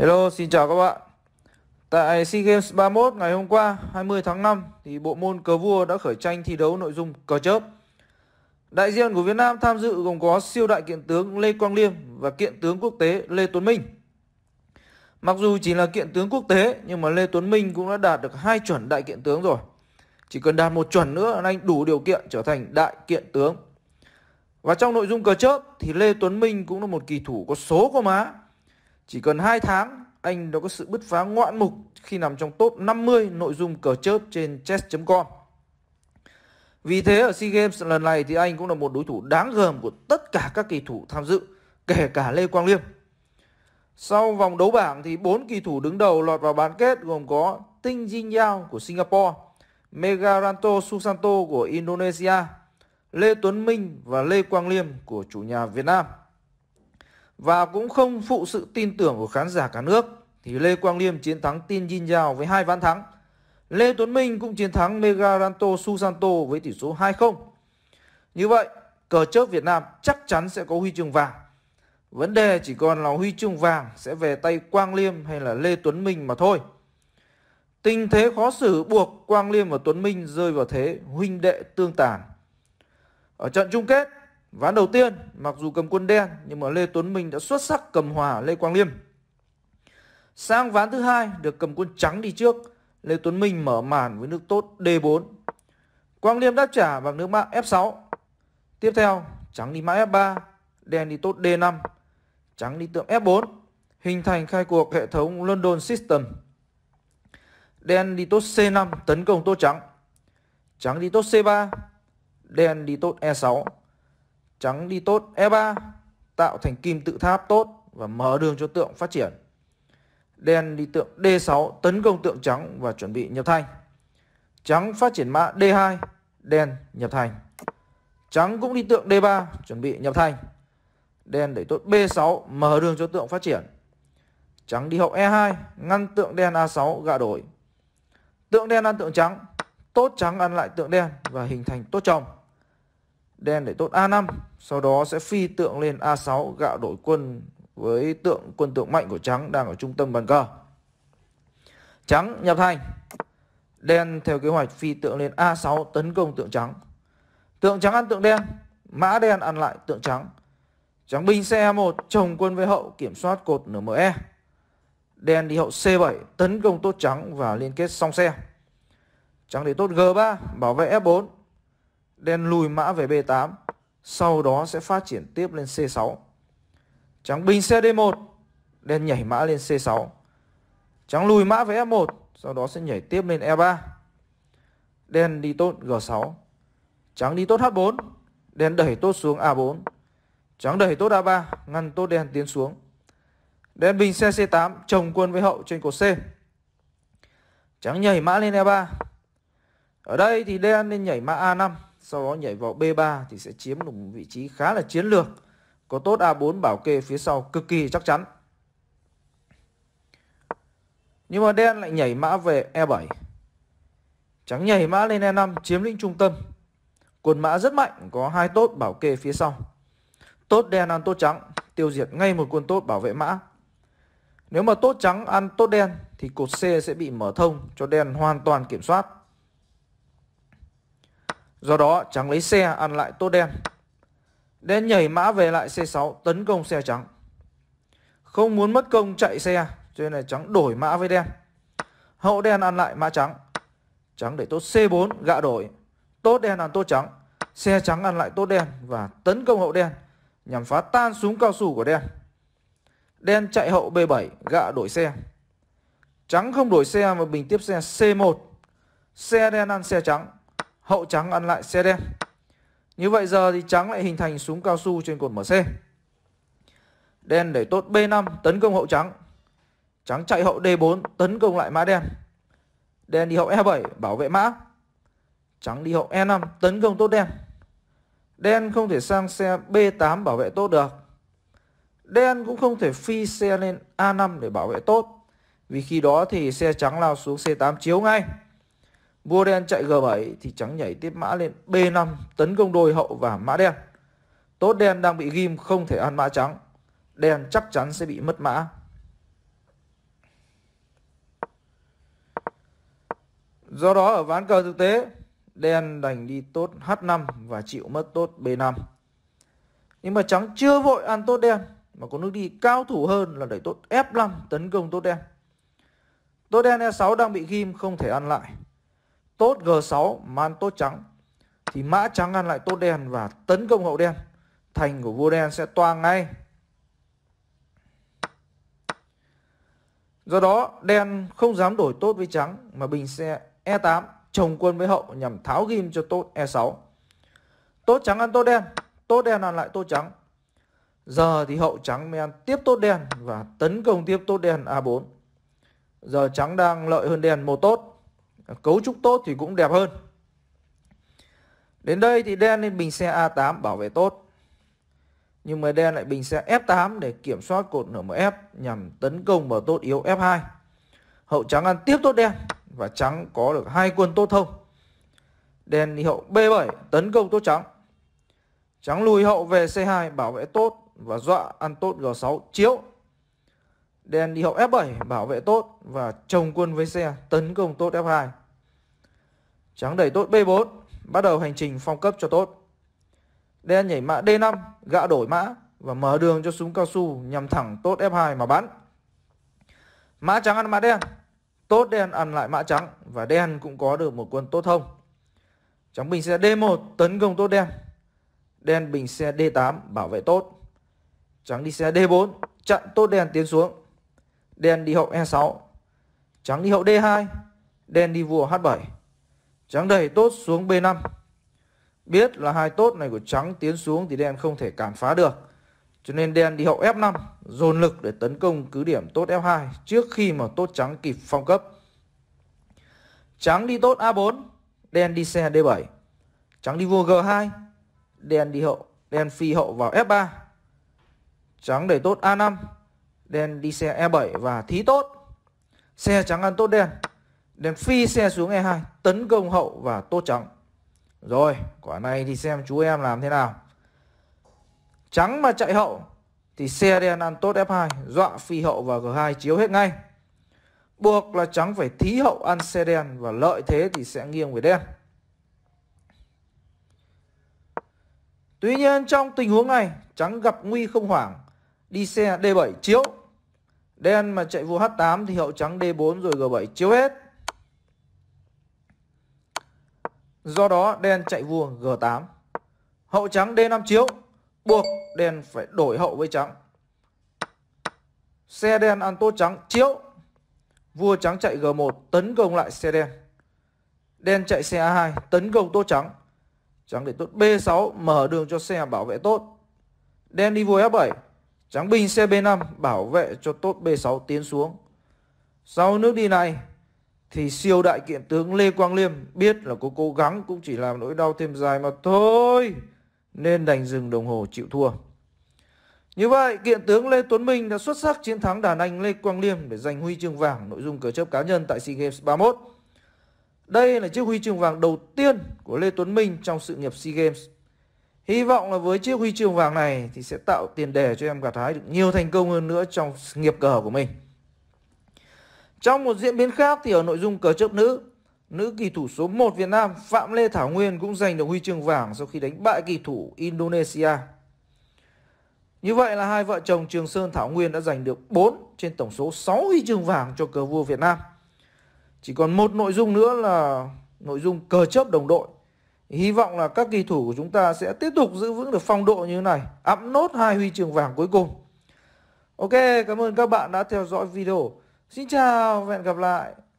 Hello, xin chào các bạn. Tại SEA Games 31 ngày hôm qua, 20 tháng 5 thì bộ môn cờ vua đã khởi tranh thi đấu nội dung cờ chớp. Đại diện của Việt Nam tham dự gồm có siêu đại kiện tướng Lê Quang Liêm và kiện tướng quốc tế Lê Tuấn Minh. Mặc dù chỉ là kiện tướng quốc tế nhưng mà Lê Tuấn Minh cũng đã đạt được hai chuẩn đại kiện tướng rồi. Chỉ cần đạt một chuẩn nữa anh đủ điều kiện trở thành đại kiện tướng. Và trong nội dung cờ chớp thì Lê Tuấn Minh cũng là một kỳ thủ có số có má chỉ cần 2 tháng, anh đã có sự bứt phá ngoạn mục khi nằm trong top 50 nội dung cờ chớp trên chess.com. Vì thế ở SEA Games lần này thì anh cũng là một đối thủ đáng gờm của tất cả các kỳ thủ tham dự, kể cả Lê Quang Liêm. Sau vòng đấu bảng thì 4 kỳ thủ đứng đầu lọt vào bán kết gồm có Tinh Jin Yao của Singapore, Megaranto Susanto của Indonesia, Lê Tuấn Minh và Lê Quang Liêm của chủ nhà Việt Nam và cũng không phụ sự tin tưởng của khán giả cả nước thì Lê Quang Liêm chiến thắng Tin Jin Yao với hai ván thắng. Lê Tuấn Minh cũng chiến thắng Megaranto Susanto với tỷ số 2-0. Như vậy, cờ chớp Việt Nam chắc chắn sẽ có huy chương vàng. Vấn đề chỉ còn là huy chương vàng sẽ về tay Quang Liêm hay là Lê Tuấn Minh mà thôi. Tình thế khó xử buộc Quang Liêm và Tuấn Minh rơi vào thế huynh đệ tương tàn. Ở trận chung kết, Ván đầu tiên, mặc dù cầm quân đen nhưng mà Lê Tuấn Minh đã xuất sắc cầm hòa Lê Quang Liêm. Sang ván thứ hai được cầm quân trắng đi trước, Lê Tuấn Minh mở màn với nước tốt D4. Quang Liêm đáp trả bằng nước mã F6. Tiếp theo, trắng đi mã F3, đen đi tốt D5, trắng đi tượng F4, hình thành khai cuộc hệ thống London System. Đen đi tốt C5 tấn công tốt trắng. Trắng đi tốt C3, đen đi tốt E6 trắng đi tốt E3 tạo thành kim tự tháp tốt và mở đường cho tượng phát triển. Đen đi tượng D6 tấn công tượng trắng và chuẩn bị nhập thành Trắng phát triển mã D2, đen nhập thành. Trắng cũng đi tượng D3 chuẩn bị nhập thành Đen đẩy tốt B6 mở đường cho tượng phát triển. Trắng đi hậu E2 ngăn tượng đen A6 gạ đổi. Tượng đen ăn tượng trắng, tốt trắng ăn lại tượng đen và hình thành tốt chồng đen để tốt A5, sau đó sẽ phi tượng lên A6 gạo đổi quân với tượng quân tượng mạnh của trắng đang ở trung tâm bàn cờ. Trắng nhập thành. Đen theo kế hoạch phi tượng lên A6 tấn công tượng trắng. Tượng trắng ăn tượng đen, mã đen ăn lại tượng trắng. Trắng binh xe 1 chồng quân với hậu kiểm soát cột nửa ME. Đen đi hậu C7 tấn công tốt trắng và liên kết song xe. Trắng để tốt G3 bảo vệ F4 đen lùi mã về B8, sau đó sẽ phát triển tiếp lên C6. Trắng bình xe D1, đen nhảy mã lên C6. Trắng lùi mã về F1, e sau đó sẽ nhảy tiếp lên E3. Đen đi tốt G6. Trắng đi tốt H4, đen đẩy tốt xuống A4. Trắng đẩy tốt A3, ngăn tốt đen tiến xuống. Đen bình xe C8 trồng quân với hậu trên cột C. Trắng nhảy mã lên E3. Ở đây thì đen nên nhảy mã A5 sau đó nhảy vào B3 thì sẽ chiếm được một vị trí khá là chiến lược. Có tốt A4 bảo kê phía sau cực kỳ chắc chắn. Nhưng mà đen lại nhảy mã về E7. Trắng nhảy mã lên E5 chiếm lĩnh trung tâm. Quân mã rất mạnh, có hai tốt bảo kê phía sau. Tốt đen ăn tốt trắng, tiêu diệt ngay một quân tốt bảo vệ mã. Nếu mà tốt trắng ăn tốt đen thì cột C sẽ bị mở thông cho đen hoàn toàn kiểm soát. Do đó trắng lấy xe ăn lại tốt đen. Đen nhảy mã về lại C6 tấn công xe trắng. Không muốn mất công chạy xe cho nên là trắng đổi mã với đen. Hậu đen ăn lại mã trắng. Trắng để tốt C4 gạ đổi. Tốt đen ăn tốt trắng. Xe trắng ăn lại tốt đen và tấn công hậu đen nhằm phá tan súng cao su của đen. Đen chạy hậu B7 gạ đổi xe. Trắng không đổi xe mà bình tiếp xe C1. Xe đen ăn xe trắng hậu trắng ăn lại xe đen. Như vậy giờ thì trắng lại hình thành súng cao su trên cột MC. Đen để tốt B5 tấn công hậu trắng. Trắng chạy hậu D4 tấn công lại mã đen. Đen đi hậu E7 bảo vệ mã. Trắng đi hậu E5 tấn công tốt đen. Đen không thể sang xe B8 bảo vệ tốt được. Đen cũng không thể phi xe lên A5 để bảo vệ tốt. Vì khi đó thì xe trắng lao xuống C8 chiếu ngay. Vua đen chạy G7 thì trắng nhảy tiếp mã lên B5 tấn công đôi hậu và mã đen. Tốt đen đang bị ghim không thể ăn mã trắng. Đen chắc chắn sẽ bị mất mã. Do đó ở ván cờ thực tế, đen đành đi tốt H5 và chịu mất tốt B5. Nhưng mà trắng chưa vội ăn tốt đen mà có nước đi cao thủ hơn là đẩy tốt F5 tấn công tốt đen. Tốt đen E6 đang bị ghim không thể ăn lại tốt G6 man tốt trắng thì mã trắng ăn lại tốt đen và tấn công hậu đen thành của vua đen sẽ toang ngay do đó đen không dám đổi tốt với trắng mà bình xe E8 chồng quân với hậu nhằm tháo ghim cho tốt E6 tốt trắng ăn tốt đen tốt đen ăn lại tốt trắng giờ thì hậu trắng mới ăn tiếp tốt đen và tấn công tiếp tốt đen A4 giờ trắng đang lợi hơn đen một tốt cấu trúc tốt thì cũng đẹp hơn đến đây thì đen lên bình xe A8 bảo vệ tốt nhưng mà đen lại bình xe F8 để kiểm soát cột nở MF nhằm tấn công vào tốt yếu F2 hậu trắng ăn tiếp tốt đen và trắng có được hai quân tốt thông đen đi hậu B7 tấn công tốt trắng trắng lùi hậu về C2 bảo vệ tốt và dọa ăn tốt G6 chiếu đen đi hậu F7 bảo vệ tốt và chồng quân với xe tấn công tốt F2. Trắng đẩy tốt B4, bắt đầu hành trình phong cấp cho tốt. Đen nhảy mã D5, gã đổi mã và mở đường cho súng cao su nhằm thẳng tốt F2 mà bắn. Mã trắng ăn mã đen, tốt đen ăn lại mã trắng và đen cũng có được một quân tốt thông. Trắng bình xe D1 tấn công tốt đen. Đen bình xe D8 bảo vệ tốt. Trắng đi xe D4 chặn tốt đen tiến xuống đen đi hậu E6, trắng đi hậu D2, đen đi vua H7. Trắng đẩy tốt xuống B5. Biết là hai tốt này của trắng tiến xuống thì đen không thể cản phá được. Cho nên đen đi hậu F5, dồn lực để tấn công cứ điểm tốt F2 trước khi mà tốt trắng kịp phong cấp. Trắng đi tốt A4, đen đi xe D7. Trắng đi vua G2, đen đi hậu, đen phi hậu vào F3. Trắng đẩy tốt A5, đen đi xe E7 và thí tốt xe trắng ăn tốt đen đen phi xe xuống E2 tấn công hậu và tốt trắng rồi quả này thì xem chú em làm thế nào trắng mà chạy hậu thì xe đen ăn tốt F2 dọa phi hậu và G2 chiếu hết ngay buộc là trắng phải thí hậu ăn xe đen và lợi thế thì sẽ nghiêng về đen Tuy nhiên trong tình huống này trắng gặp nguy không hoảng đi xe D7 chiếu Đen mà chạy vua H8 thì hậu trắng D4 rồi G7 chiếu hết. Do đó đen chạy vua G8. Hậu trắng D5 chiếu. Buộc đen phải đổi hậu với trắng. Xe đen ăn tốt trắng chiếu. Vua trắng chạy G1 tấn công lại xe đen. Đen chạy xe A2 tấn công tốt trắng. Trắng để tốt B6 mở đường cho xe bảo vệ tốt. Đen đi vua F7 Tráng binh xe B5 bảo vệ cho tốt B6 tiến xuống. Sau nước đi này thì siêu đại kiện tướng Lê Quang Liêm biết là có cố gắng cũng chỉ làm nỗi đau thêm dài mà thôi. Nên đành dừng đồng hồ chịu thua. Như vậy, kiện tướng Lê Tuấn Minh đã xuất sắc chiến thắng đàn anh Lê Quang Liêm để giành huy chương vàng nội dung cờ chấp cá nhân tại SEA Games 31. Đây là chiếc huy chương vàng đầu tiên của Lê Tuấn Minh trong sự nghiệp SEA Games Hy vọng là với chiếc huy chương vàng này thì sẽ tạo tiền đề cho em gặt hái được nhiều thành công hơn nữa trong nghiệp cờ của mình. Trong một diễn biến khác thì ở nội dung cờ chớp nữ, nữ kỳ thủ số 1 Việt Nam Phạm Lê Thảo Nguyên cũng giành được huy chương vàng sau khi đánh bại kỳ thủ Indonesia. Như vậy là hai vợ chồng Trường Sơn Thảo Nguyên đã giành được 4 trên tổng số 6 huy chương vàng cho cờ vua Việt Nam. Chỉ còn một nội dung nữa là nội dung cờ chớp đồng đội Hy vọng là các kỳ thủ của chúng ta sẽ tiếp tục giữ vững được phong độ như thế này, ẵm nốt hai huy chương vàng cuối cùng. Ok, cảm ơn các bạn đã theo dõi video. Xin chào và hẹn gặp lại.